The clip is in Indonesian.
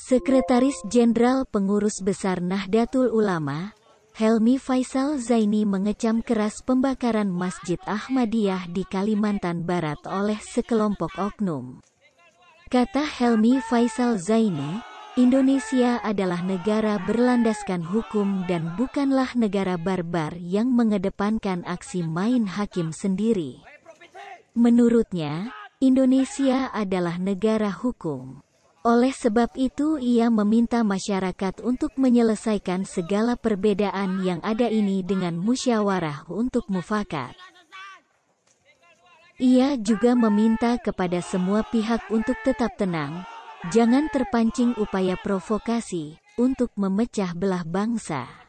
Sekretaris Jenderal Pengurus Besar Nahdlatul Ulama, Helmi Faisal Zaini mengecam keras pembakaran Masjid Ahmadiyah di Kalimantan Barat oleh sekelompok oknum. Kata Helmi Faisal Zaini, Indonesia adalah negara berlandaskan hukum dan bukanlah negara barbar yang mengedepankan aksi main hakim sendiri. Menurutnya, Indonesia adalah negara hukum. Oleh sebab itu ia meminta masyarakat untuk menyelesaikan segala perbedaan yang ada ini dengan musyawarah untuk mufakat. Ia juga meminta kepada semua pihak untuk tetap tenang, jangan terpancing upaya provokasi untuk memecah belah bangsa.